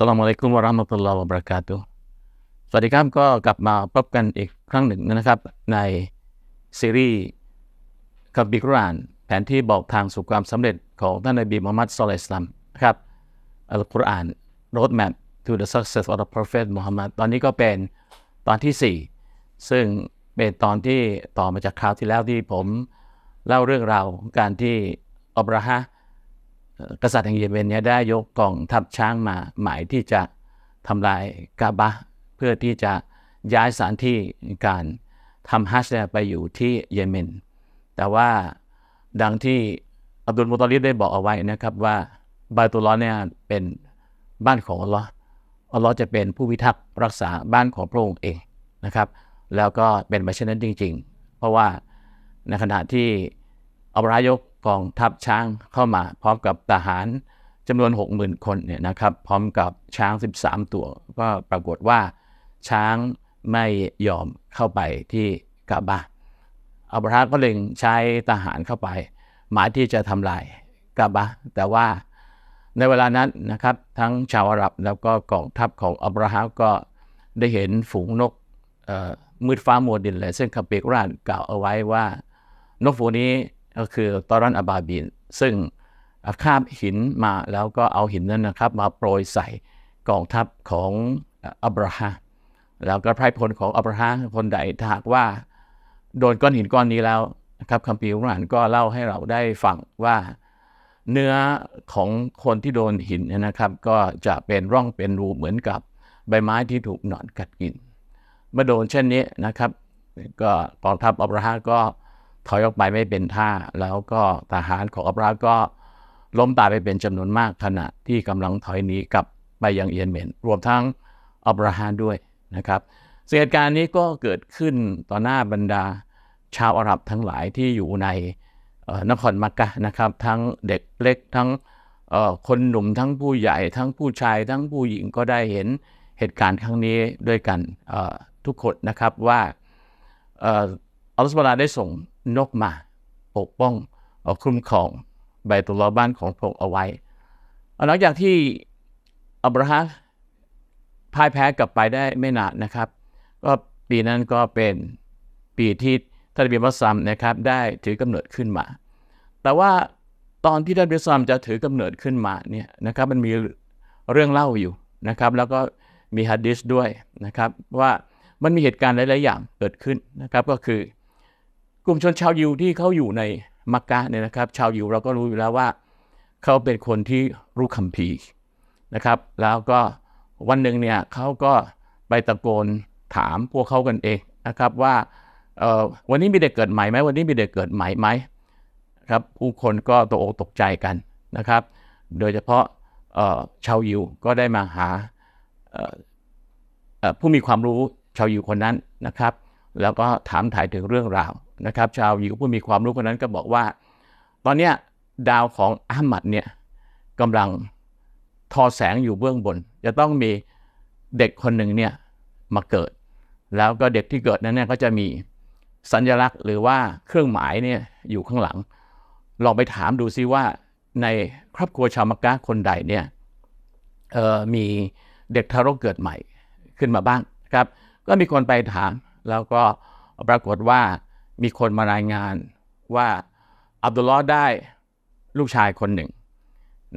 สลามอะลัยกุมวะราะมะตุลลอฮ์วะบะเราะกาตุสวัสดีครับ ก็กลับมาพบกันอีกครั้งหนึ่งนะครับ ในซีรีส์คัมภีร์กุรอานแผนที่บอกทางสู่ความสำเร็จของท่านนบีมุฮัมมัดสุลลัยสลัม ครับอัลกุรอานโรดแมป p to the Success of the Prophet Muhammad ตอนนี้ก็เป็นตอนที่ 4 ซึ่งเป็นตอนที่ต่อมาจากคราวที่แล้วที่ผมเล่าเรื่องราวการที่อับราฮมกษัตริย์แห่งเยเมนเนี่ยได้ยกกองทัพช้างมาหมายที่จะทำลายกาบะเพื่อที่จะย้ายสถานที่การทำฮัจญ์ไปอยู่ที่เยเมนแต่ว่าดังที่อับดุลมุตอลิบได้บอกเอาไว้นะครับว่าบาตุลอเนี่ยเป็นบ้านของอัลลอฮ์อัลลอฮ์จะเป็นผู้พิทักษ์รักษาบ้านของพระองค์เองนะครับ แล้วก็เป็นไปเช่นนั้นจริง ๆ เพราะว่าในขณะที่อับรายกกองทัพช้างเข้ามาพร้อมกับทหารจำนวน 60,000 คนเนี่ยนะครับพร้อมกับช้าง 13 ตัวก็ปรากฏว่าช้างไม่ยอมเข้าไปที่กาบาอับราฮัมก็เลยใช้ทหารเข้าไป หมายที่จะทำลายกาบาแต่ว่าในเวลานั้นนะครับทั้งชาวอาหรับแล้วก็กองทัพของอับราฮัมก็ได้เห็นฝูงนกมืดฟ้ามัวดินเลยซึ่งคาเปกรานกล่าวเอาไว้ว่านกฝูงนี้ก็คือตอรันอบาบิน ซึ่งคาบหินมาแล้วก็เอาหินนั้นนะครับ มาโปรยใส่กองทัพของอับราฮัมแล้วก็ไพรพลของอับราฮัมคนใดถ้าหากว่า โดนก้อนหินก้อนนี้แล้วนะครับคำพิีรุรานก็เล่าให้เราได้ฟังว่า เนื้อของคนที่โดนหินนะครับ ก็จะเป็นร่องเป็นรูเหมือนกับใบไม้ที่ถูกหนอนกัดกิน เมื่อโดนเช่นนี้นะครับ ก็กองทัพอับราฮัมก็ถอยออกไปไม่เป็นท่า แล้วก็ทหารของอับราก็ล้มตายไปเป็นจำนวนมากขณะที่กำลังถอยหนีกลับไปยังเอียนเมน รวมทั้งอับราฮัมด้วยนะครับเหตุการณ์นี้ก็เกิดขึ้นต่อหน้าบรรดาชาวอาหรับทั้งหลายที่อยู่ในนครมักกะนะครับทั้งเด็กเล็กทั้งคนหนุ่มทั้งผู้ใหญ่ทั้งผู้ชาย ทั้งผู้หญิงก็ได้เห็นเหตุการณ์ครั้งนี้ด้วยกันทุกคนนะครับว่าอัลลอฮฺสุบราได้ส่งนกมาปกป้องเอาคุ้มครองใบตุลอบ้านของพระองค์เอาไว้หลังจากที่ อับราฮัมพ่ายแพ้กลับไปได้ไม่นานนะครับ ก็ปีนั้นก็เป็นปีที่ท่านบิบัสซัมนะครับได้ถือกำเนิดขึ้นมา แต่ว่าตอนที่ท่านบิบัสซัมจะถือกำเนิดขึ้นมาเนี่ยนะครับมันมีเรื่องเล่าอยู่นะครับ แล้วก็มีฮัดดิสด้วยนะครับ ว่ามันมีเหตุการณ์หลายๆอย่างเกิดขึ้นนะครับก็คือกลุ่มชนชาวยิวที่เขาอยู่ในมักกะเนี่ยนะครับ ชาวยิวเราก็รู้อยู่แล้วว่าเขาเป็นคนที่รู้คัมภีร์นะครับ แล้วก็วันหนึ่งเนี่ยเขาก็ไปตะโกนถามพวกเขากันเองนะครับว่าวันนี้มีเด็กเกิดใหม่ไหมวันนี้มีเด็กเกิดใหม่ไหมครับผู้คนก็ตกอกตกใจกันนะครับ โดยเฉพาะชาวยิวก็ได้มาหาผู้มีความรู้ชาวยิวคนนั้นนะครับ แล้วก็ถามถ่ายถึงเรื่องราวนะครับชาวยิวผู้มีความรู้คนนั้นก็บอกว่า ตอนนี้ดาวของอามัดเนี่ยกำลังทอแสงอยู่เบื้องบน จะต้องมีเด็กคนหนึ่งเนี่ยมาเกิด แล้วก็เด็กที่เกิดนั้นเนี่ยก็จะมีสัญลักษณ์หรือว่าเครื่องหมายเนี่ยอยู่ข้างหลังลองไปถามดูซิว่าในครอบครัวชาวมักกะคนใดเนี่ยมีเด็กทารกเกิดใหม่ขึ้นมาบ้างครับ ก็มีคนไปถามแล้วก็ปรากฏว่ามีคนมารายงานว่าอับดุลลอฮ์ได้ลูกชายคนหนึ่ง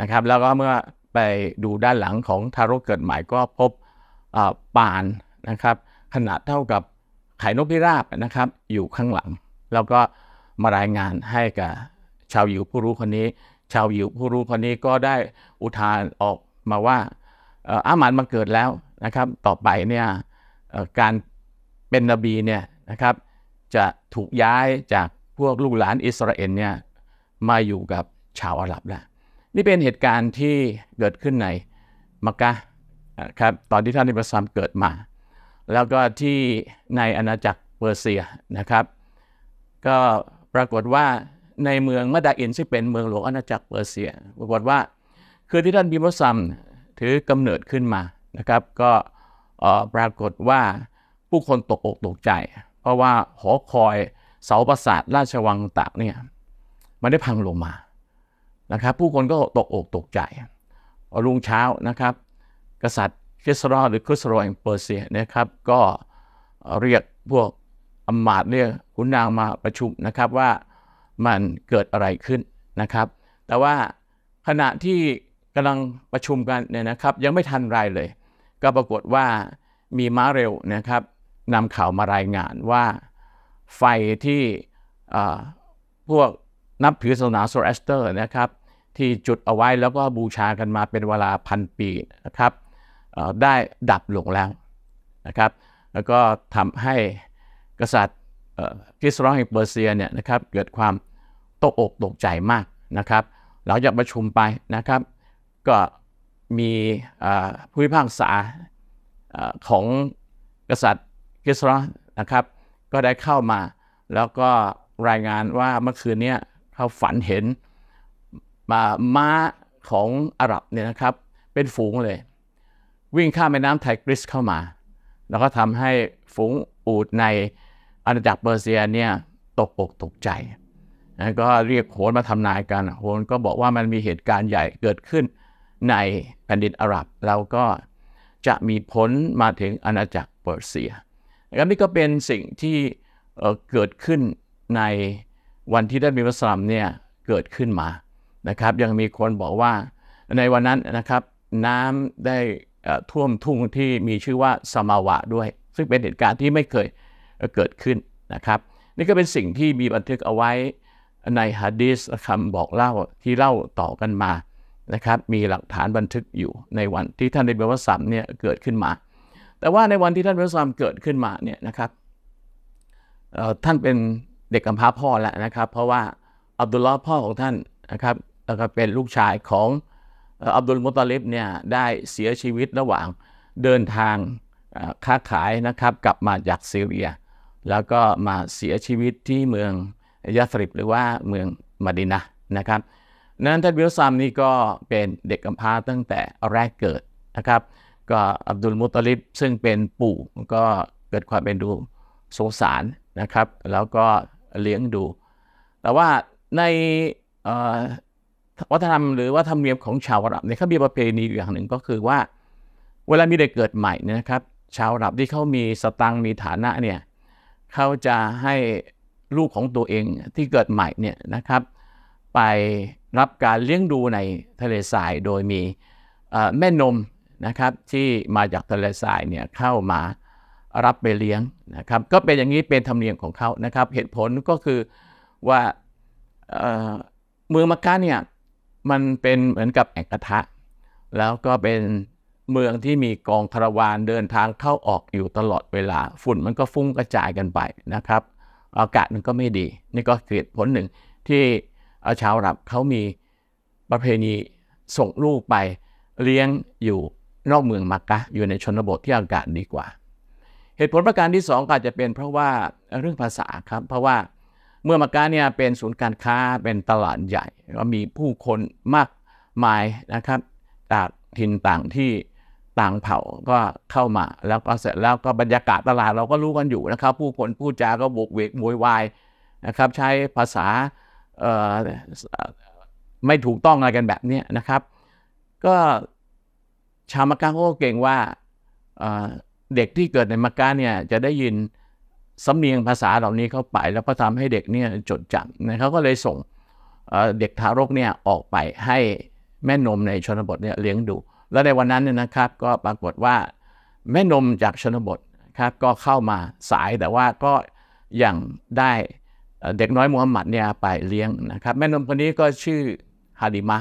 นะครับแล้วก็เมื่อไปดูด้านหลังของทารกเกิดใหม่ก็พบปานนะครับ ขนาดเท่ากับไข่นกพิราบนะครับ อยู่ข้างหลัง แล้วก็มารายงานให้กับ ชาวยิวผู้รู้คนนี้ ชาวยิวผู้รู้คนนี้ก็ได้อุทานออกมาว่าอามานมาเกิดแล้วนะครับ ต่อไปเนี่ยการเป็นนบี เนี่ยนะครับจะถูกย้ายจากพวกลูกหลานอิสราเอลเนี่ยมาอยู่กับชาวอาหรับแล้วนี่เป็นเหตุการณ์ที่เกิดขึ้นในมักกะครับตอนที่ท่านอิบราฮิมเกิดมา แล้วก็ที่ในอาณาจักรเปอร์เซียนะครับ ก็ปรากฏว่าในเมืองมาดาอินซึ่งเป็นเมืองหลวงอาณาจักรเปอร์เซียปรากฏว่าคือที่ท่านบิมซัมถือกำเนิดขึ้นมานะครับก็ปรากฏว่าผู้คนตกอกตกใจเพราะว่าหอคอยเสาปราสาทราชวังตากเนี่ยมันได้พังลงมา นะครับ ผู้คนก็ตกอกตกใจ รุ่งเช้านะครับ กษัตริย์คริสรอหรือคริสรแห่งเปอร์เซียนะครับ ก็เรียกพวกอมาตย์เรียกขุนนางมาประชุมนะครับว่ามันเกิดอะไรขึ้นนะครับ แต่ว่าขณะที่กำลังประชุมกันเนี่ยนะครับ ยังไม่ทันไรเลย ก็ปรากฏว่ามีม้าเร็วนะครับนำข่าวมารายงานว่าไฟที่พวกนับถือศาสนาโซลสเตอร์นะครับที่จุดเอาไว้แล้วก็บูชากันมาเป็นเวลาพันปีนะครับได้ดับลงแล้วนะครับแล้วก็ทำให้กษัตริย์กิสรอห่งเปอร์เซียเนี่ยนะครับเกิดความตกอกตกใจมากนะครับหลังจากประชุมไปนะครับก็มีผู้พิพากษาของกษัตริย์กิสรอนะครับก็ได้เข้ามาแล้วก็รายงานว่าเมื่อคืนนี้เขาฝันเห็นมาม้าของอาหรับเนี่ยนะครับ เป็นฝูงเลย วิ่งข้ามแม่น้ำไทกริสเข้ามา แล้วก็ทำให้ฝูงอูดในอาณาจักรเปอร์เซียเนี่ยตกอกตกใจก็เรียกโหนมาทำนายกัน โหนก็บอกว่ามันมีเหตุการณ์ใหญ่เกิดขึ้นในแผ่นดินอาหรับแล้วก็จะมีผลมาถึงอาณาจักรเปอร์เซียนะครับนี่ก็เป็นสิ่งที่เกิดขึ้นในวันที่ได้มีพระสลัมเนี่ยเกิดขึ้นมานะครับ ยังมีคนบอกว่าในวันนั้นนะครับน้ำได้ท่วมทุ่งที่มีชื่อว่าสมาวะด้วย ซึ่งเป็นเหตุการณ์ที่ไม่เคยเกิดขึ้นนะครับ นี่ก็เป็นสิ่งที่มีบันทึกเอาไว้ในฮะดีสคำบอกเล่าที่เล่าต่อกันมานะครับมีหลักฐานบันทึกอยู่ในวันที่ท่านใมีบรวสัมเนี่ยเกิดขึ้นมาแต่ว่าในวันที่ท่านพระสามเกิดขึ้นมาเนี่ยนะครับท่านเป็นเด็กกำพร้าพ่อแล้วนะครับเพราะว่าอับดุลลอฮ์พ่อของท่านนะครับแล้วก็เป็นลูกชายของอับดุลมุตลิบเนี่ยได้เสียชีวิตระหว่างเดินทางค้าขายนะครับ กลับมาจากซีเรีย แล้วก็มาเสียชีวิตที่เมืองยาสริบหรือว่าเมืองมาดินะนะครับ นั้นท่านวิลซามนี่ก็เป็นเด็กกำพร้าตั้งแต่แรกเกิดนะครับก็อับดุลมุตลิบซึ่งเป็นปู่ก็เกิดความเป็นดูสงสารนะครับ แล้วก็เลี้ยงดู แต่ว่าในวัฒนธรรมหรือว่า ธรรมเนียมของชาวอาหรับเนี่ยเขามีประเพณีอย่างหนึ่งก็คือว่า เวลามีเด็กเกิดใหม่นนะครับ ชาวอาหรับที่เขามีสตังมีฐานะเนี่ยเขาจะให้ลูกของตัวเองที่เกิดใหม่เนี่ยนะครับไปรับการเลี้ยงดูในทะเลทรายโดยมีแม่นมนะครับที่มาจากทะเลทรายเนี่ยเข้ามารับไปเลี้ยงนะครับก็เป็นอย่างนี้เป็นธรรมเนียมของเขานะครับเหตุผลก็คือว่าเมืองมักกะเนี่ยมันเป็นเหมือนกับแอ่งกระทะ แล้วก็เป็นเมืองที่มีกองคาราวานเดินทางเข้าออกอยู่ตลอดเวลาฝุ่นมันก็ฟุ้งกระจายกันไปนะครับ อากาศมันก็ไม่ดี นี่ก็เหตุผลหนึ่งที่ชาวารับเขามีประเพณีส่งลูกไปเลี้ยงอยู่นอกเมืองมักกะอยู่ในชนบทที่อากาศดีกว่า เหตุผลประการที่2อาจจะเป็นเพราะว่าเรื่องภาษาครับ เพราะว่าเมื่อมักกะเนี่ยเป็นศูนย์การค้า เป็นตลาดใหญ่ ก็มีผู้คนมากมายนะครับจากถิ่นต่างที่ต่างเผ่าก็เข้ามา แล้วก็เสร็จแล้วก็บรรยากาศตลาดเราก็รู้กันอยู่นะครับ ผู้คนผู้จาก็บกเวกมวยวายนะครับ ใช้ภาษาไม่ถูกต้องอะไรกันแบบนี้นะครับก็ชาวมักกะเขาก็เก่งว่าเด็กที่เกิดในมักกะเนี่ยจะได้ยินสำเนียงภาษาเหล่านี้เข้าไป แล้วก็ทำให้เด็กเนี่ยจดจำนะเขาก็เลยส่งเด็กทารกเนี่ยออกไปให้แม่นมในชนบทเนี่ยเลี้ยงดูแล้วในวันนั้นเนี่ยนะครับ ก็ปรากฏว่าแม่นมจากชนบทครับก็เข้ามาสายแต่ว่าก็ยังได้เด็กน้อยมูฮัมหมัดเนี่ยไปเลี้ยงนะครับ แม่นมคนนี้ก็ชื่อฮาดิมะ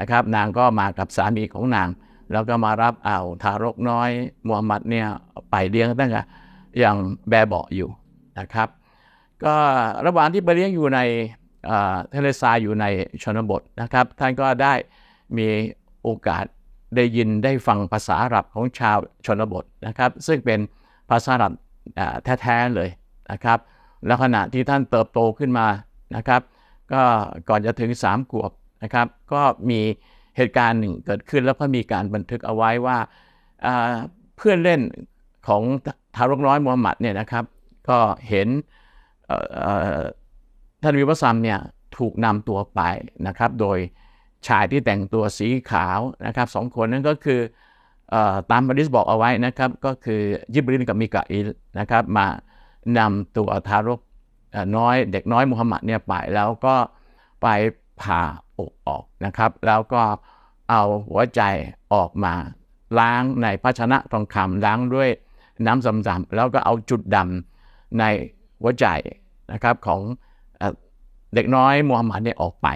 นะครับนางก็มากับสามีของนางเราก็มารับเอาทารกน้อยมูฮัมหมัดเนี่ยไปเลี้ยงตั้งแต่ยังแบเบาะอยู่นะครับ ก็ระหว่างที่ไปเลี้ยงอยู่ในทะเลทรายอยู่ในชนบทนะครับท่านก็ได้มีโอกาสได้ยินได้ฟังภาษาอหรับของชาวชนบทนะครับ ซึ่งเป็นภาษาอหรับแท้ๆเลยนะครับ แล้วขณะที่ท่านเติบโตขึ้นมานะครับ ก็ก่อนจะถึง3ขวบนะครับก็มีเหตุการณ์หนึ่งเกิดขึ้นแล้วก็มีการบันทึกเอาไว้ว่าเพื่อนเล่นของทารกน้อยมูฮัมหมัดเนี่ยนะครับก็เห็นท่านวิวัซัมเนี่ยถูกนำตัวไปนะครับโดยชายที่แต่งตัวสีขาวนะครับสองคนนั้นก็คือตามบริสบอกเอาไว้นะครับก็คือยิบรินกับมิกาอิลนะครับมานำตัวทารกน้อย เด็กน้อยมุฮัมมัดเนี่ยไป แล้วก็ไปผ่าอกออกนะครับแล้วก็เอาหัวใจออกมาล้างในภาชนะทองคำล้างด้วยน้ำสำสำแล้วก็เอาจุดดำในหัวใจนะครับของเด็กน้อยมูฮัมหมัดเนี่ยออกไป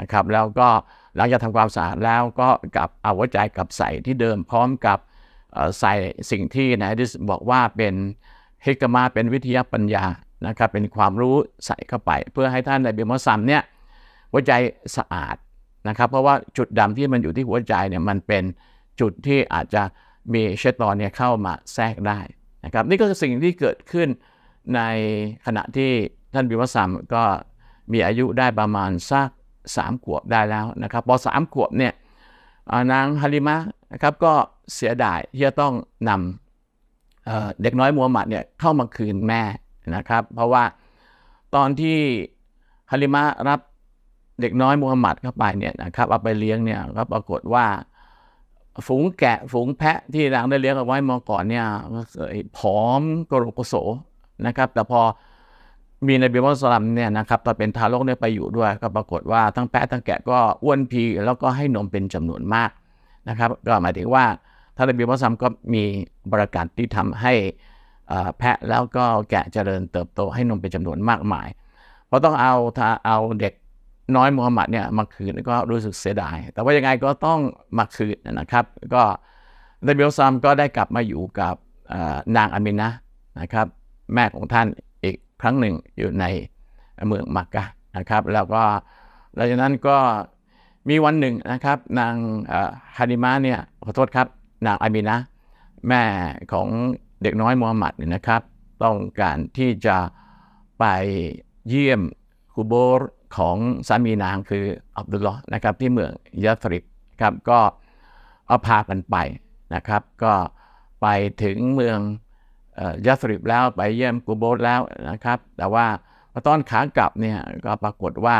นะครับ แล้วก็หลังจากทำความสะอาดแล้วก็กลับเอาหัวใจกลับใส่ที่เดิมพร้อมกับใส่สิ่งที่นะดิสบอกว่าเป็นฮิกมาเป็นวิทยาปัญญานะครับเป็นความรู้ใส่เข้าไป เพื่อให้ท่านในเบลมอสัมเนี่ยหัวใจสะอาดนะครับเพราะว่าจุดดำที่มันอยู่ที่หัวใจเนี่ยมันเป็นจุดที่อาจจะมีเชตอนเนี่ยเข้ามาแทรกได้นะครับนี่ก็คือสิ่งที่เกิดขึ้นในขณะที่ท่านบิวสัมก็มีอายุได้ประมาณสักสามขวบได้แล้วนะครับพอสามขวบเนี่ยนางฮาริมะนะครับก็เสียดายที่จะต้องนำเด็กน้อยมูัวหมัดเนี่ยเข้ามาคืนแม่นะครับเพราะว่าตอนที่ฮาริมะรับเด็กน้อยมูฮัมหมัดเข้าไปเนี่ยนะครับเอาไปเลี้ยงเนี่ยก็ปรากฏว่าฝูงแกะฝูงแพะที่นางได้เลี้ยงเอาไว้มาก่อนเนี่ยผอมกระกโสนะครับ แต่พอมีนบีมุสลิมเนี่ยนะครับตอนเป็นทารกเนี่ยไปอยู่ด้วยก็ปรากฏว่าทั้งแพะทั้งแกะก็อ้วนพีแล้วก็ให้นมเป็นจำนวนมากนะครับก็หมายถึงว่าท่านนบีมุสลิมก็มีบริการที่ทำให้แพะแล้วก็แกะเจริญเติบโตให้นมเป็นจำนวนมากมาย เพราะต้องเอาเอาเด็กน้อยมูฮัมหมัดเนี่ยมาคืนก็รู้สึกเสียดาย แต่ว่ายังไงก็ต้องมาคืนนะครับ ก็เดบิลซัมก็ได้กลับมาอยู่กับนางอามินะนะครับแม่ของท่านอีกครั้งหนึ่งอยู่ในเมืองมักกะนะครับแล้วก็หลังจากนั้นก็มีวันหนึ่งนะครับนางฮานิมาเนี่ยขอโทษครับนางอามินะแม่ของเด็กน้อยมูฮัมหมัดเนี่ยนะครับต้องการที่จะไปเยี่ยมคูโบรของสามีนางคืออับดุลลอฮ์นะครับที่เมืองยะสริบครับก็เอาพากันไปนะครับ ก็ไปถึงเมืองยะสริบแล้วไปเยี่ยมกูโบสแล้วนะครับ แต่ว่าพอตอนขากลับเนี่ยก็ปรากฏว่า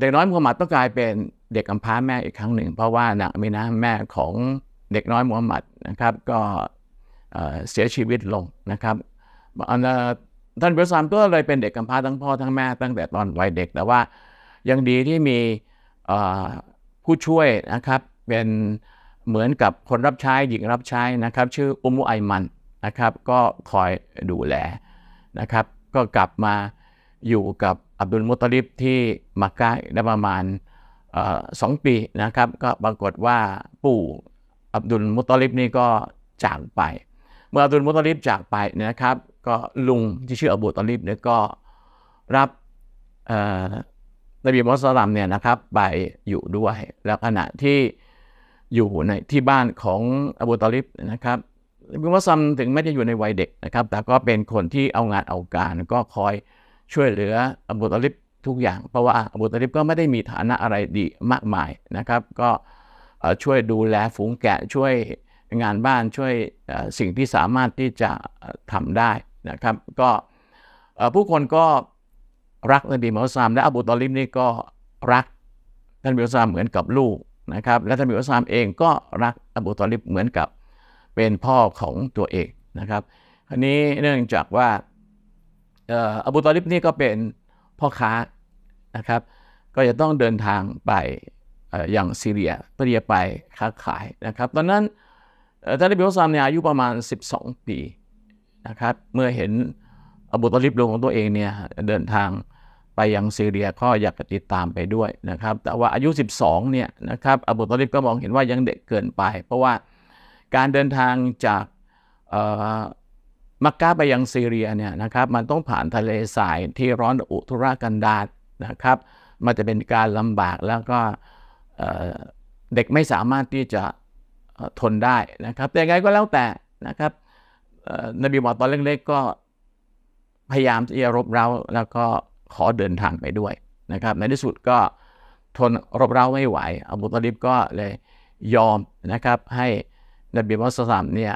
เด็กน้อยมูฮัมหมัดต้องกลายเป็นเด็กกำพร้าแม่อีกครั้งหนึ่ง เพราะว่านามีนะแม่ของเด็กน้อยมูฮัมหมัดนะครับก็เสียชีวิตลงนะครับท่านเบลซามก็เลยเป็นเด็กกำพร้าทั้งพ่อทั้งแม่ตั้งแต่ตอนวัยเด็ก แต่ว่ายังดีที่มีผู้ช่วยนะครับเป็นเหมือนกับคนรับใช้หญิงรับใช้นะครับ ชื่ออุมุไอมันนะครับ ก็คอยดูแลนะครับ ก็กลับมาอยู่กับอับดุลมุตลิบที่มักกะได้ประมาณสองปีนะครับ ก็ปรากฏว่าปู่อับดุลมุตลิบนี่ก็จากไป เมื่ออับดุลมุตลิบจากไปนะครับก็ลุงที่ชื่ออบูตอลิบเนี่ยก็รับนบีมุสลิมเนี่ยนะครับไปอยู่ด้วย แล้วขณะที่อยู่ในที่บ้านของอบูตอลิบนะครับนบีมุสลิมถึงไม่ได้อยู่ในวัยเด็กนะครับแต่ก็เป็นคนที่เอางานเอาการก็คอยช่วยเหลืออบูตอลิบทุกอย่างเพราะว่าอบูตอลิบก็ไม่ได้มีฐานะอะไรดีมากมายนะครับ ก็ช่วยดูแลฝูงแกะช่วยงานบ้านช่วยสิ่งที่สามารถที่จะทำได้นะครับก็ผู้คนก็รักนบีมุฮัมมัดและอบูตอลิมนี่ก็รักท่านบิลซามเหมือนกับลูกนะครับและท่านบิลซามเองก็รักอบูตอลิมเหมือนกับเป็นพ่อของตัวเองนะครับอันนี้เนื่องจากว่าอบูตอลิบนี่ก็เป็นพ่อค้านะครับก็จะต้องเดินทางไปอย่างซีเรียเพื่อจะไปค้าขายนะครับตอนนั้นท่านบีิลซามเนี่ยอายุประมาณ 12 ปีนะครับเมื่อเห็นอบุตริบลงของตัวเองเนี่ย เดินทางไปยังซีเรียก็อยากจะติดตามไปด้วยนะครับ แต่ว่าอายุ 12เนี่ยนะครับอบุตริบก็มองเห็นว่ายังเด็กเกินไป เพราะว่าการเดินทางจากมักกะไปยังซีเรียเนี่ยนะครับมันต้องผ่านทะเลทรายที่ร้อนอุทุรกันดารนะครับ มันจะเป็นการลำบากแล้วก็เด็กไม่สามารถที่จะทนได้นะครับ แต่ยงไงก็แล้วแต่นะครับนบีบอกตอนเล็กๆก็พยายามที่จะรบเร้าแล้วก็ขอเดินทางไปด้วยนะครับ ในที่สุดก็ทนรบเร้าไม่ไหวอับดุลตอลิบก็เลยยอมนะครับ ให้นบีมุสลิมเนี่ย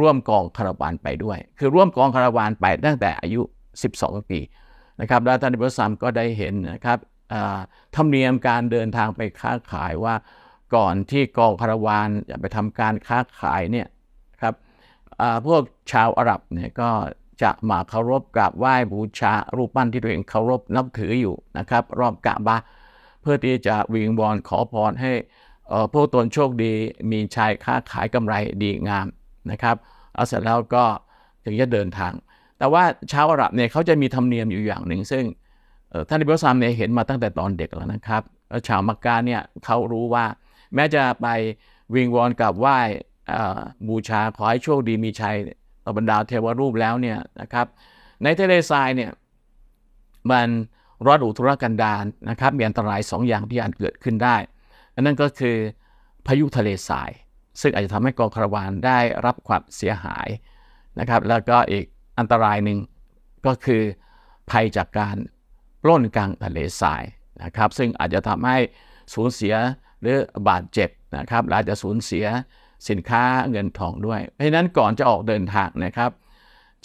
ร่วมกองคาราวานไปด้วย คือร่วมกองคาราวานไปตั้งแต่อายุ 12ปีนะครับแล้วท่านนบีมุสลิมก็ได้เห็นนะครับธรรมเนียมการเดินทางไปค้าขายว่าก่อนที่กองคาราวานจะไปทำการค้าขายเนี่ยพวกชาวอาหรับเนี่ยก็จะมาเคารพกราบไหว้ บูชา รูปปั้นที่ตัวเองเคารพนับถืออยู่นะครับรอบกะบะ เพื่อที่จะวิงวอนขอพรให้พวกตนโชคดีมีชายค้าขายกำไรดีงามนะครับเอาเสร็จแล้วก็ถึงจะเดินทาง แต่ว่าชาวอาหรับเนี่ยเขาจะมีธรรมเนียมอยู่อย่างหนึ่ง ซึ่งท่านอิบราฮิมเนี่ยเห็นมาตั้งแต่ตอนเด็กแล้วนะครับ ชาวมักกะเนี่ยเขารู้ว่าแม้จะไปวิงวอนกับไหว้บูชาขอให้โชคดีมีชัยต่อบรรดาเทวรูปแล้วเนี่ยนะครับในทะเลทรายเนี่ยมันร้อนอุทุรกันดารนะครับมีอันตรายสองอย่างที่อาจเกิดขึ้นได้อันนั้นก็คือพายุทะเลทราย ซึ่งอาจจะทำให้กองคารวานได้รับความเสียหายนะครับแล้วก็อีกอันตรายหนึ่งก็คือภัยจากการปล้นกลางทะเลทรายนะครับซึ่งอาจจะทำให้สูญเสียหรือบาดเจ็บนะครับอาจจะสูญเสียสินค้าเงินทองด้วย เพราะนั้นก่อนจะออกเดินทางนะครับ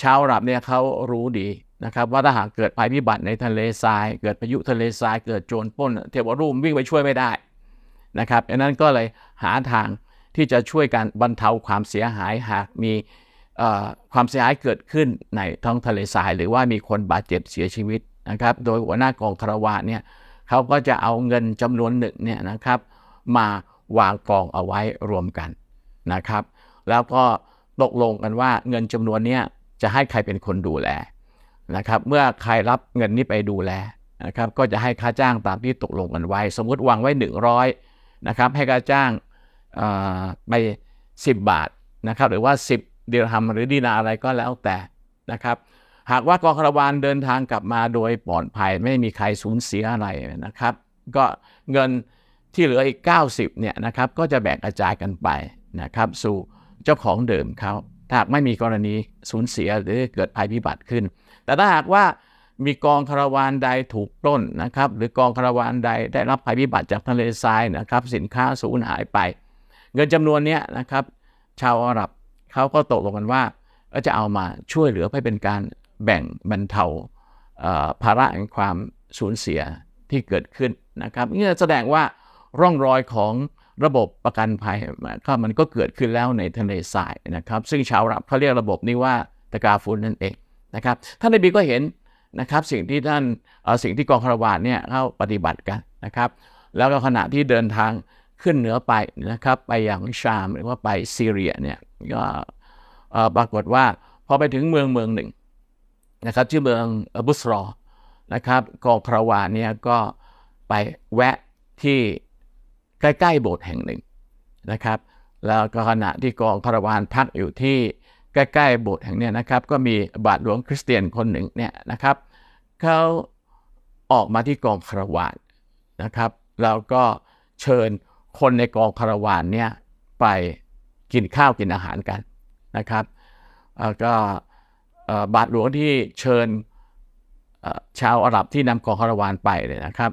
ชาวรับเนี่ยเขารู้ดีนะครับว่าถ้าหากเกิดภัยพิบัติในทะเลทราย เกิดพายุทะเลทรายเกิดโจรปล้น เทวรูปวิ่งไปช่วยไม่ได้นะครับเพราะนั้นก็เลยหาทางที่จะช่วยการบรรเทาความเสียหายหากมีความเสียหายเกิดขึ้นในท้องทะเลทราย หรือว่ามีคนบาดเจ็บเสียชีวิตนะครับ โดยหัวหน้ากองคารวะเนี่ยเขาก็จะเอาเงินจำนวนหนึ่งเนี่ยนะครับ มาวางกองเอาไว้รวมกันนะครับ แล้วก็ตกลงกันว่าเงินจำนวนนี้จะให้ใครเป็นคนดูแลนะครับ เมื่อใครรับเงินนี้ไปดูแลนะครับ ก็จะให้ค่าจ้างตามที่ตกลงกันไว้ สมมุติวางไว้ 100นะครับ ให้ค่าจ้างไป10 บาทนะครับ หรือว่า 10 เดีอรทำมหรือดีนาอะไรก็แล้วแต่นะครับ หากว่ากองคารวานเดินทางกลับมาโดยปลอดภัยไม่มีใครสูญเสียอะไรนะครับ ก็เงินที่เหลืออีก 90เนี่ยนะครับ ก็จะแบ่งกระจายกันไปนะครับสู่เจ้าของเดิมเขาถ้าหากไม่มีกรณีสูญเสียหรือเกิดภัยพิบัติขึ้น แต่ถ้าหากว่ามีกองคาราวานใดถูกปล้นนะครับ หรือกองคาราวานใดได้รับภัยพิบัติจากทะเลทรายนะครับ สินค้าสูญหายไป เงินจำนวนนี้นะครับ ชาวอาหรับเขาก็ตกลงกันว่าก็จะเอามาช่วยเหลือให้เป็นการแบ่งบรรเทาภาระแห่งความสูญเสียที่เกิดขึ้นนะครับนี่แสดงว่าร่องรอยของระบบประกันภัยับมันก็เกิดขึ้นแล้วในทะเลทรายนะครับซึ่งชาวรับเขาเรียกระบบนี้ว่าตะกาฟุนนั่นเองนะครับท่านในบีก็เห็นนะครับสิ่งที่ท่านสิ่งที่กองคารวานเนี่ยเขาปฏิบัติกันนะครับ แล้วก็ขณะที่เดินทางขึ้นเหนือไปนะครับ ไปอย่างชามหรือว่าไปซีเรียเนี่ยก็ปรากฏว่าพอไปถึงเมืองเมืองหนึ่งนะครับชื่อเมืองอบุสรอนะครับกองคารวานเนี่ยก็ไปแวะที่ใกล้ๆโบสถ์แห่งหนึ่งนะครับ แล้วก็ขณะที่กองพระวานพักอยู่ที่ใกล้ๆโบสถ์แห่งนี้นะครับก็มีบาทหลวงคริสเตียนคนหนึ่งเนี่ยนะครับเขาออกมาที่กองคารวานนะครับ แล้วก็เชิญคนในกองคารวานเนี่ยไปกินข้าวกินอาหารกันนะครับแล้วก็บาทหลวงที่เชิญชาวอาหรับที่นำกองคารวานไปเลยนะครับ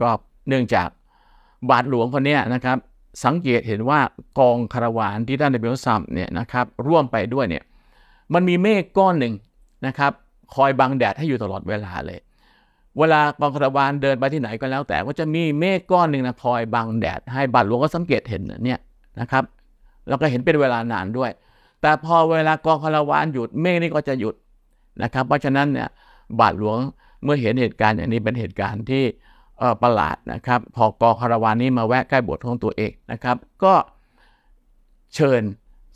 ก็เนื่องจากบาทหลวงคนนี้นะครับ สังเกตเห็นว่ากองคาราวานที่ท่านในเบลซัมเนี่ยนะครับร่วมไปด้วยเนี่ยมันมีเมฆก้อนหนึ่งนะครับคอยบังแดดให้อยู่ตลอดเวลาเลย เวลากองคาราวานเดินไปที่ไหนก็แล้วแต่ก็จะมีเมฆก้อนหนึ่งนะคอยบังแดดให้บาทหลวงก็สังเกตเห็นเนี่ยนะครับแล้วก็เห็นเป็นเวลานานด้วย แต่พอเวลากองคาราวานหยุดเมฆนี่ก็จะหยุดนะครับเพราะฉะนั้นเนี่ยบาทหลวงเมื่อเห็นเหตุการณ์อย่างนี้เป็นเหตุการณ์ที่ประหลาดนะครับพอกอคารวานนี้มาแวะใกล้บชของตัวเองนะครับ ก็เชิญ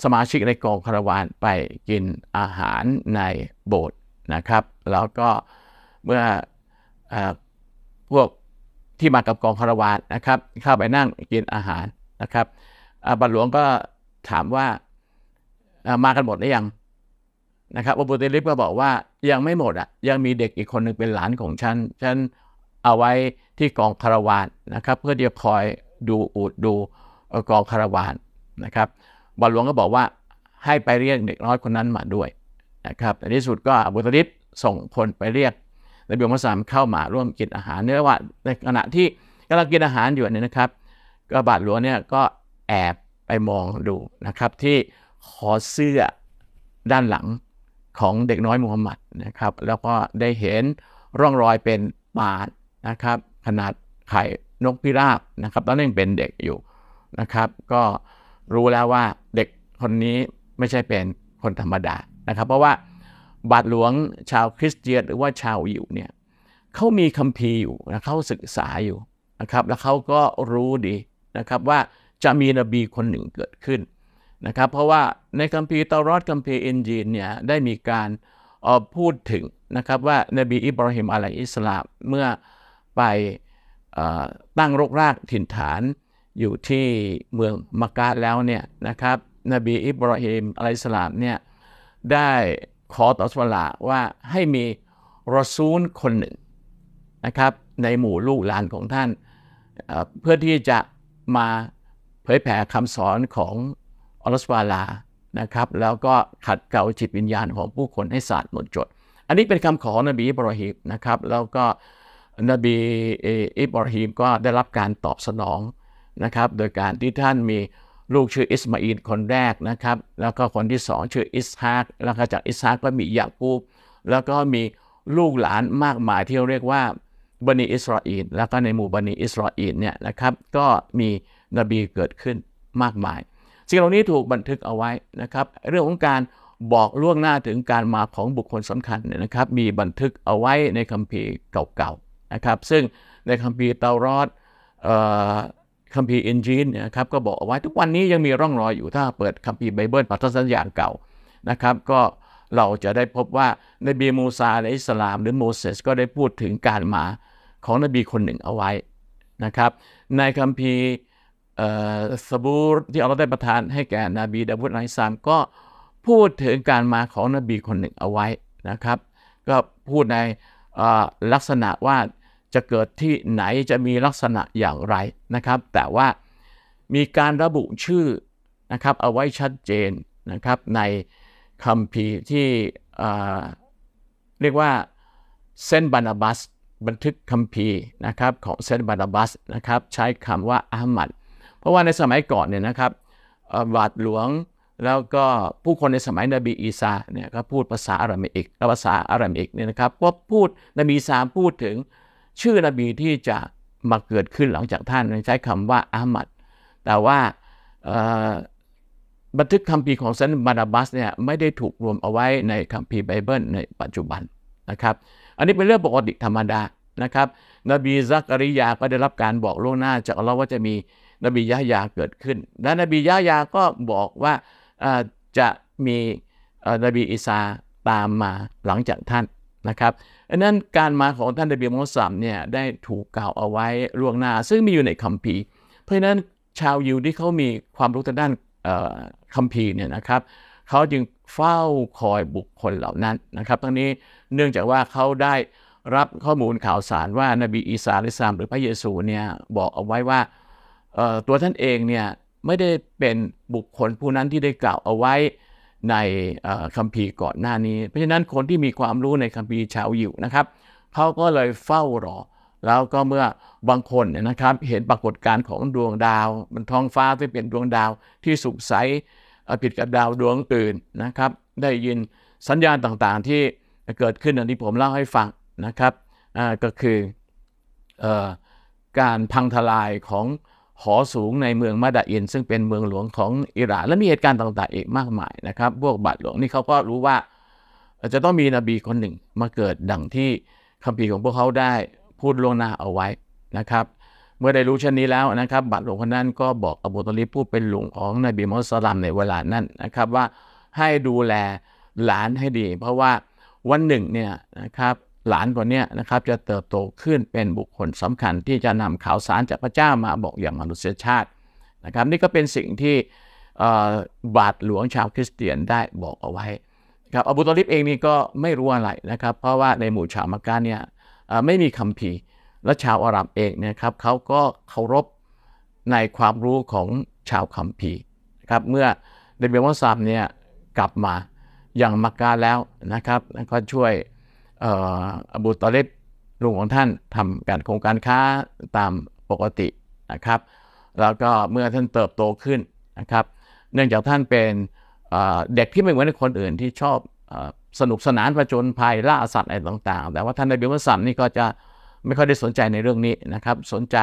สมาชิกในกองคารวานไปกินอาหารในโบสถ์นะครับ แล้วก็เมื่ออพวกที่มากับกองคารวานนะครับ เข้าไปนั่งกินอาหารนะครับบัตหลวงก็ถามว่ามากันหมดหรือยังนะครับอบูติลิฟก็บอกว่ายังไม่หมดอ่ะ ยังมีเด็กอีกคนหนึ่งเป็นหลานของฉัน ฉันเอาไว้ที่กองคาราวานนะครับ เพื่อที่จะคอยดูอูดดูกองคาราวานนะครับบอลหลวงก็บอกว่าให้ไปเรียกเด็กน้อยคนนั้นมาด้วยนะครับในที่สุดก็อบุตริศส่งคนไปเรียกนบีมุสาม เข้ามาร่วมกินอาหารเนื่องว่าในขณะที่กำลังกินอาหารอยู่เนี่ยนะครับ ก็บาทหลวงเนี่ยก็แอบไปมองดูนะครับ ที่คอเสื้อด้านหลังของเด็กน้อยมูฮัมหมัดนะครับ แล้วก็ได้เห็นร่องรอยเป็นบาดนะครับขนาดไข่นกพิราบนะครับ ตอนนั้นเป็นเด็กอยู่นะครับ ก็รู้แล้วว่าเด็กคนนี้ไม่ใช่เป็นคนธรรมดานะครับ เพราะว่าบาทหลวงชาวคริสเตียนหรือว่าชาวอยู่เนี่ยเขามีคัมภีร์อยู่นะเขาศึกษาอยู่นะครับ แล้วเขาก็รู้ดีนะครับว่าจะมีนบีคนหนึ่งเกิดขึ้นนะครับเพราะว่าในคัมภีร์ตอรอดคัมภีร์อินจีนเนี่ยได้มีการพูดถึงนะครับว่านบีอิบราฮิมอะลัยอิสลามเมื่อไปตั้งรกรากถิ่นฐานอยู่ที่เมืองมักกะแล้วเนี่ยนะครับนบีอิบราฮิมอะลัยสลามเนี่ยได้ขอต่อสวลาว่าให้มีรอซูลคนหนึ่งนะครับในหมู่ลูกหลานของท่าน เพื่อที่จะมาเผยแผ่คำสอนของอัลลอฮฺวาลานะครับ แล้วก็ขัดเกลาจิตวิญญาณของผู้คนให้สะอาดหมดจด อันนี้เป็นคำขอนบีอิบราฮิมนะครับแล้วก็นบีอิบรอฮีมก็ได้รับการตอบสนองนะครับโดยการที่ท่านมีลูกชื่ออิสมาอินคนแรกนะครับแล้วก็คนที่สองชื่ออิสฮากแล้วก็จากอิสฮากก็มียากูบแล้วก็มีลูกหลานมากมายที่เรียกว่าบันิอิสราเอลแล้วก็ในหมู่บันิอิสราเอลเนี่ยนะครับก็มีนบีเกิดขึ้นมากมายสิ่งเหล่านี้ถูกบันทึกเอาไว้นะครับเรื่องของการบอกล่วงหน้าถึงการมาของบุคคลสำคัญเนี่ยนะครับมีบันทึกเอาไว้ในคัมภีร์เก่าๆนะครับซึ่งในคัมภีร์เตารอดคัมภีร์อินจีนนะครับก็บอกเอาไว้ทุกวันนี้ยังมีร่องรอยอยู่ถ้าเปิดคัมภีร์ไบเบิลปัทสัญญาเก่านะครับก็เราจะได้พบว่าในบีมูซาในอิสลามหรือโมเสสก็ได้พูดถึงการมาของนบีคนหนึ่งเอาไว้นะครับในคัมภีร์สบูรที่เราได้ประทานให้แก่นบีดาวุฒไนซามก็พูดถึงการมาของนบี คนหนึ่ง เอาไว้นะครับก็พูดในลักษณะว่าจะเกิดที่ไหนจะมีลักษณะอย่างไรนะครับ แต่ว่ามีการระบุชื่อนะครับเอาไว้ชัดเจนนะครับในคำพีที่เรียกว่าเซนบานาบัส บันทึกคำพีนะครับของเซนบานาบัสนะครับใช้คำว่าอามัดเพราะว่าในสมัยก่อนเนี่ยนะครับบาทหลวงแล้วก็ผู้คนในสมัยนบีอีสาเนี่ยก็พูดภาษาอารามิกและภาษาอารามิกเนี่ยนะครับก็พูดนบีอีสาพูดถึงชื่อนบีที่จะมาเกิดขึ้นหลังจากท่านใช้คำว่าอามัด แต่ว่าบันทึกคำพีของซันบาราบัสเนี่ยไม่ได้ถูกรวมเอาไว้ในคำพีไบเบิลในปัจจุบันนะครับ อันนี้เป็นเรื่องปกติธรรมดานะครับ นบีซักริยา ก็ได้รับการบอกล่วงหน้าจากเราว่าจะมีนบียะยาเกิดขึ้น และนบียะยาก็บอกว่าจะมีนบีอิสาตามมาหลังจากท่านนะครับอันนั้นการมาของท่านดบีมุสัมเนี่ยได้ถูกกล่าวเอาไว้ล่วงหน้า ซึ่งมีอยู่ในคัมภีร์ เพราะฉะนั้นชาวยิวที่เขามีความรู้ทางด้านคัมภีร์เนี่ยนะครับเขาจึงเฝ้าคอยบุคคลเหล่านั้นนะครับ ทั้งนี้เนื่องจากว่าเขาได้รับข้อมูลข่าวสารว่านบีอีสาหรือซามหรือพระเยซูเนี่ยบอกเอาไว้ว่า ตัวท่านเองเนี่ยไม่ได้เป็นบุคคลผู้นั้นที่ได้กล่าวเอาไว้ในคัมภีร์ก่อนหน้านี้ เพราะฉะนั้นคนที่มีความรู้ในคัมภีร์ชาวยู่นะครับเขาก็เลยเฝ้ารอแล้วก็เมื่อบางคนนะครับเห็นปรากฏการณ์ของดวงดาวมันท้องฟ้าที่เป็นดวงดาวที่สุกใสผิดกับดาวดวงอื่นนะครับ ได้ยินสัญญาณต่างๆที่เกิดขึ้นอันที่ผมเล่าให้ฟังนะครับ ก็คืออการพังทลายของหอสูงในเมืองมาดาอิน ซึ่งเป็นเมืองหลวงของอิหร่านและมีเหตุการณ์ต่างๆอีกมากมาย นะครับ พวกบาทหลวงนี่เขาก็รู้ว่าจะต้องมีนบีคนหนึ่งมาเกิดดังที่คัมภีร์ของพวกเขาได้พูดล่วงหน้า เอาไว้นะครับ เมื่อได้รู้เช่นนี้แล้วนะครับบาทหลวงคนนั้นก็บอกอบูตอลิบผู้เป็นหลวงของนบีมุสลิมในเวลานั้นนะครับ ว่าให้ดูแลหลานให้ดี เพราะว่าวันหนึ่งเนี่ยนะครับหลานคนนี้นะครับจะเติบโตขึ้นเป็นบุคคลสำคัญที่จะนำข่าวสารจากพระเจ้ามาบอกอย่างมนุษยชาตินะครับ นี่ก็เป็นสิ่งที่บาทหลวงชาวคริสเตียนได้บอกเอาไว้ครับอบูตอลิฟเองนี่ก็ไม่รู้อะไรนะครับ เพราะว่าในหมู่ชาวมักกะเนี่ยไม่มีคัมภีร์และชาวอาหรับเองเนี่ยครับเขาก็เคารพในความรู้ของชาวคัมภีร์ครับเมื่อเดบิวต์ซามเนี่ยกลับมาอย่างมักกะแล้วนะครับก็ช่วยอบูตอเลบลุงของท่านทำการโครงการค้าตามปกตินะครับ แล้วก็เมื่อท่านเติบโตขึ้นนะครับ เนื่องจากท่านเป็นเด็กที่ไม่เหมือนคนอื่นที่ชอบสนุกสนานประจนภัยล่าสัตว์อะไรต่างๆ แต่ว่าท่านในบิวสัมนี่ก็จะไม่ค่อยได้สนใจในเรื่องนี้นะครับ สนใจ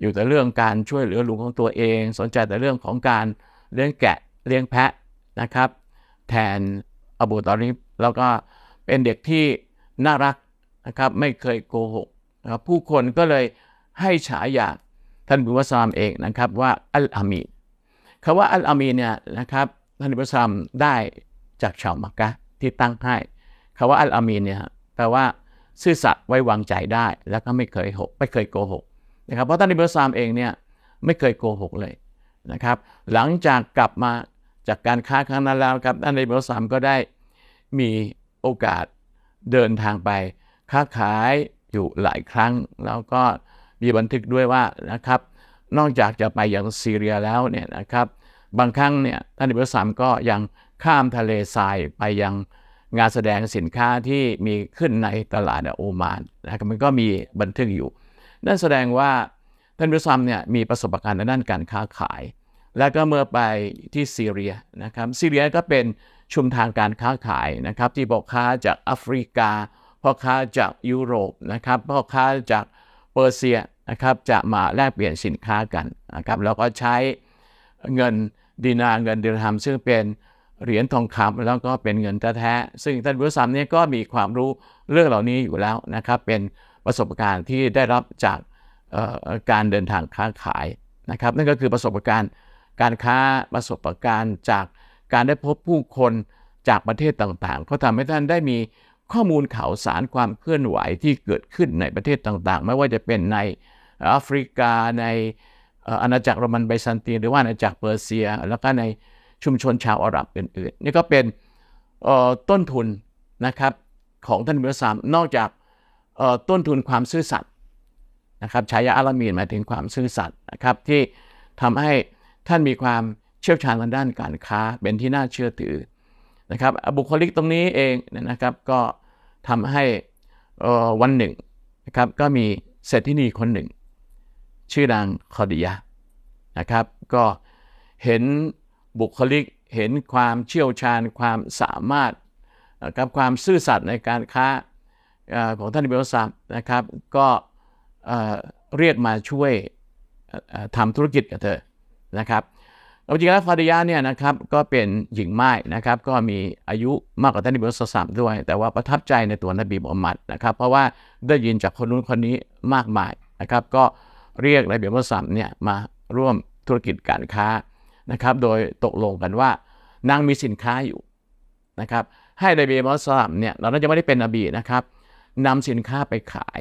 อยู่แต่เรื่องการช่วยเหลือลุงของตัวเอง สนใจแต่เรื่องของการเลี้ยงแกะเลี้ยงแพะนะครับ แทนอบูตอริ้แล้วก็เป็นเด็กที่น่ารักนะครับไม่เคยโกหกนะครับผู้คนก็เลยให้ฉายาท่านบุวซามเองนะครับว่าอัลอามีคำว่าอัลอามีเนี่ยนะครับท่านบุวซามได้จากชาวมักกะที่ตั้งให้คำว่าอัลอามีเนี่ยแปลว่าซื่อสัตย์ไว้วางใจได้แล้วก็ไม่เคยหกไม่เคยโกหกนะครับเพราะท่านุิบซามเองเนี่ยไม่เคยโกหกเลยนะครับหลังจากกลับมาจากการค้าครั้งนั้นแล้วครับท่านุิบซามก็ได้มีโอกาสเดินทางไปค้าขายอยู่หลายครั้ง แล้วก็มีบันทึกด้วยว่านะครับ นอกจากจะไปยังซีเรียแล้วเนี่ยนะครับบางครั้งเนี่ยท่านอิบราฮิมก็ยังข้ามทะเลทรายไปยังงานแสดงสินค้าที่มีขึ้นในตลาดโอมานนะครับมันก็มีบันทึกอยู่ นั่นแสดงว่าท่านอิบราฮิมเนี่ยมีประสบการณ์ในด้านการค้าขาย และก็เมื่อไปที่ซีเรียนะครับซีเรียก็เป็นชุมทางการค้าขายนะครับที่พ่อค้าจากแอฟริกาพ่อค้าจากยุโรปนะครับพ่อค้าจากเปอร์เซียนะครับจะมาแลกเปลี่ยนสินค้ากันนะครับแล้วก็ใช้เงินดินาเงินดิรหัมซึ่งเป็นเหรียญทองคำแล้วก็เป็นเงินแท้้ซึ่งท่านบุรุษมเนี่ยก็มีความรู้เรื่องเหล่านี้อยู่แล้วนะครับเป็นประสบการณ์ที่ได้รับจากการเดินทางค้าขายนะครับนั่นก็คือประสบการณ์การค้าประสบการณ์จากการได้พบผู้คนจากประเทศต่าง ๆ ก็ทำให้ท่านได้มีข้อมูลข่าวสารความเคลื่อนไหวที่เกิดขึ้นในประเทศต่างๆ ไม่ว่าจะเป็นในแอฟริกาในอาณาจักรโรมันไบซันตีนหรือว่าอาณาจักรเปอร์เซีย แล้วก็ในชุมชนชาวอาหรับอื่นๆ นี่ก็เป็นต้นทุนนะครับของท่านมิรสาม นอกจากต้นทุนความซื่อสัตย์นะครับฉายาอารามีนหมายถึงความซื่อสัตย์นะครับที่ทำให้ท่านมีความเชี่ยวชาญทางด้านการค้าเป็นที่น่าเชื่อถือนะครับ บุคลิกตรงนี้เองนะครับ ก็ทำให้วันหนึ่งนะครับ ก็มีเศรษฐินีคนหนึ่ง ชื่อดังคอดิยะนะครับ ก็เห็นบุคลิกเห็นความเชี่ยวชาญความสามารถกับความซื่อสัตย์ในการค้าของท่านิบลฮัมนะครับ ก็เรียกมาช่วยทำธุรกิจกับเธอนะครับเอาจริงแล้วฟาดิยาเนี่ยนะครับก็เป็นหญิงไม้นะครับ ก็มีอายุมากกว่าท่านนบีมุสลิมด้วย แต่ว่าประทับใจในตัวนบีมุฮัมมัดนะครับเพราะว่าได้ยินจากคนนู้นคนนี้มากมายนะครับ ก็เรียกนบีมุสลิมเนี่ยมาร่วมธุรกิจการค้านะครับโดยตกลงกันว่านางมีสินค้าอยู่นะครับให้นบีมุสลิมเนี่ยเรา้องจะไม่ได้เป็นนบีนะครับนำสินค้าไปขาย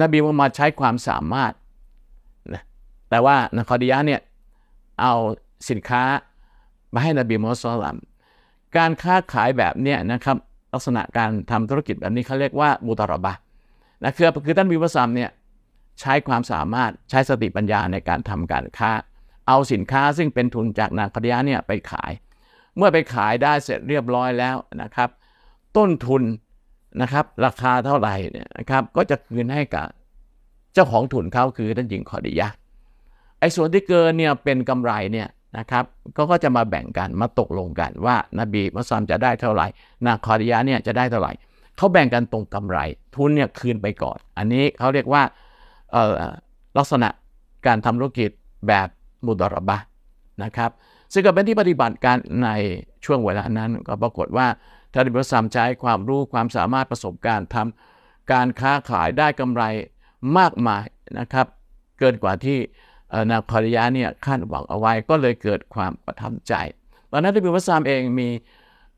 นบีมุฮัมมัดใช้ความสามารถแต่ว่านคอดิยาเนี่ยเอาสินค้ามาให้นบีมูฮัมมัดสุลตัม การค้าขายแบบเนี้ยนะครับลักษณะการทำธุรกิจแบบนี้เขาเรียกว่ามุตารบะนะคือคือท่านมูฮัสัมเนี่ยใช้ความสามารถใช้สติปัญญาในการทำการค้า เอาสินค้าซึ่งเป็นทุนจากนาคดียะเนี่ยไปขายเมื่อไปขายได้เสร็จเรียบร้อยแล้วนะครับ ต้นทุนนะครับราคาเท่าไหร่เนี่ยนะครับก็จะคืนให้กับเจ้าของทุนเขาคือท่านหญิงคอดียะไอ้ส่วนที่เกินเนี่ยเป็นกำไรเนี่ยนะครับก็ก็จะมาแบ่งกัน มาตกลงกันว่านาบีมุสซิมจะได้เท่าไหร่นาคอริยะเนี่ยจะได้เท่าไหร่ เขาแบ่งกันตรงกำไรทุนเนี่ยคืนไปก่อน อันนี้เขาเรียกว่าลักษณะการทำธุรกิจแบบมุดรบะนะครับ ซึ่งก็เป็นที่ปฏิบัติการในช่วงเวลานั้นก็ปรากฏว่าท่านอิบราซัมใช้ความรู้ความสามารถประสบการณ์ทำการค้าขายได้กำไรมากมายนะครับ เกินกว่าที่นางภริยาเนี่ยคาดหวังเอาไว้ก็เลยเกิดความประทับใจตอนนั้นนบีมุสามเองมี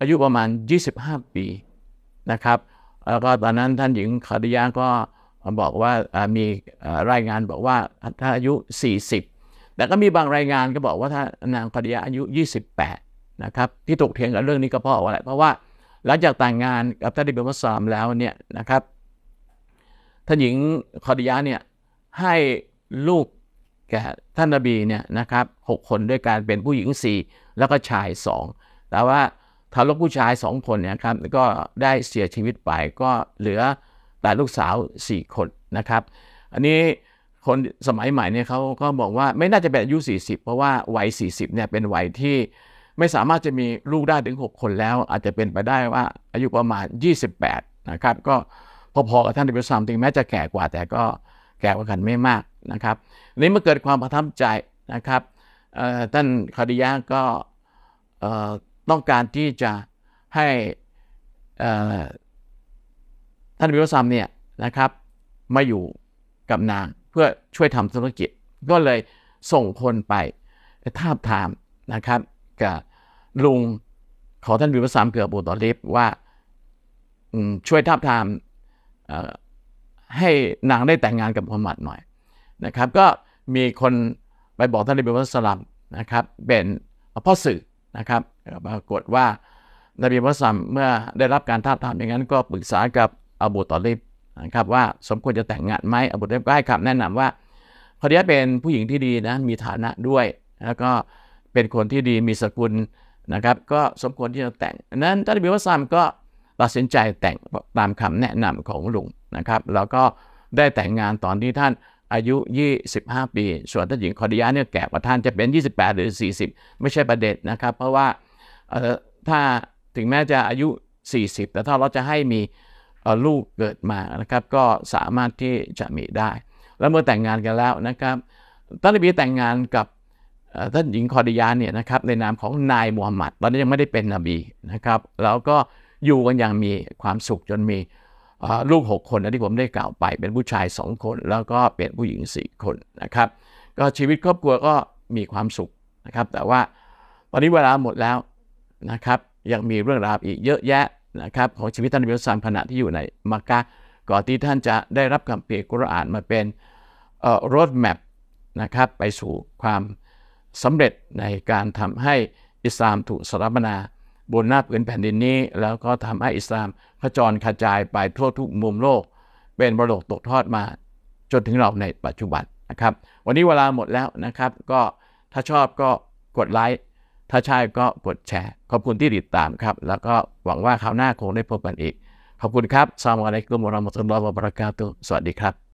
อายุประมาณ 25 ปีนะครับแล้วก็ตอนนั้นท่านหญิงคาริยาก็บอกว่ามีรายงานบอกว่าท่านอายุ 40แต่ก็มีบางรายงานก็บอกว่าท่านนางคาริยาอายุ 28นะครับที่ตกเถียงกับเรื่องนี้ก็เพราะอะไรเพราะว่าหลังจากแต่งงานกับท่านดิบมัสามแล้วเนี่ยนะครับท่านหญิงคาริยาเนี่ยให้ลูกแก่ท่านนบีเนี่ยนะครับหคนด้วยการเป็นผู้หญิง 4 แล้วก็ชาย 2 แต่ว่าทารกผู้ชาย 2 คนเนี่ยครับก็ได้เสียชีวิตไปก็เหลือแต่ลูกสาว 4 คนนะครับอันนี้คนสมัยใหม่เนี่ยเขาก็บอกว่าไม่น่าจะเป็นอายุ 40 เพราะว่าวัย40เนี่ยเป็นวัยที่ไม่สามารถจะมีลูกได้ถึง 6 คนแล้ว อาจจะเป็นไปได้ว่าอายุประมาณ 28นะครับก็พอๆกับท่านดิบสามถึงแม้จะแก่กว่าแต่ก็แก่กว่ากันไม่มากนะครับนี้เมื่อเกิดความประทับใจนะครับท่านคาริยะก็ต้องการที่จะให้ท่านวิโรซัมเนี่ยนะครับ มาอยู่กับนางเพื่อช่วยทำธุรกิจ ก็เลยส่งคนไปทาบทามนะครับกับลุงขอท่านวิโรสามเกือบบุตรลิฟว่าช่วยทาบทามให้นางได้แต่งงานกับมุมมัดหน่อยนะครับก็มีคนไปบอก ท่านนบีมุสลัมนะครับเป็นพ่อสื่อนะครับปรากฏว่า นบีมุสลัมเมื่อได้รับการท้าทามอย่างนั้นก็ปรึกษากับอบูตอลิบนะครับ ว่าสมควรจะแต่งงานไหมอบูตอลิบก็ให้คำแนะนำว่าพอดีเป็นผู้หญิงที่ดีนะมีฐานะด้วย แล้วก็เป็นคนที่ดีมีสกุลนะครับ ก็สมควรที่จะแต่ง นั้นท่านนบีมุสลัมก็ตัดสินใจแต่งตามคำแนะนำของลุงนะครับ แล้วก็ได้แต่งงานตอนที่ท่านอายุ 25 ปี ส่วนท่านหญิงคอดิยาเนี่ยแก่กว่าท่านจะเป็น 28หรือ40 ไม่ใช่ประเด็นนะครับ เพราะว่าถ้าถึงแม้จะอายุ 40 แต่ถ้าเราจะให้มีลูกเกิดมานะครับก็สามารถที่จะมีได้ แล้วเมื่อแต่งงานกันแล้วนะครับท่านนบีแต่งงานกับท่านหญิงคอดิยาเนี่ยนะครับในนามของนายมูฮัมหมัดตอนนี้ยังไม่ได้เป็นนบีนะครับแล้วก็อยู่กันอย่างมีความสุขจนมีลูก 6 คนนะที่ผมได้กล่าวไปเป็นผู้ชาย 2 คน แล้วก็เป็นผู้หญิง 4 คนนะครับก็ชีวิตครอบครัวก็มีความสุขนะครับแต่ว่าวันนี้เวลาหมดแล้วนะครับยังมีเรื่องราวอีกเยอะแยะนะครับ ของชีวิตท่านเบลสามขณะที่อยู่ในมักกะก่อนที่ท่านจะได้รับคำเปียกุรอานมาเป็นรถแมพนะครับไปสู่ความสำเร็จในการทำให้อิสลามถูกสถาปนาบนหน้าผืนแผ่นดินนี้ แล้วก็ทำให้อิสลามกระจรกระจายไปทั่วทุกมุมโลก เป็นบรโลกตกทอดมาจนถึงเราในปัจจุบันนะครับวันนี้เวลาหมดแล้วนะครับ ก็ถ้าชอบก็กดไลค์ ถ้าใช่ก็กดแชร์ ขอบคุณที่ติดตามครับแล้วก็หวังว่าคราวหน้าคงได้พบกันอีก ขอบคุณครับซามอดีครัุมุรามุตุลลอมฺบะบรากาตุสวัสดีครับ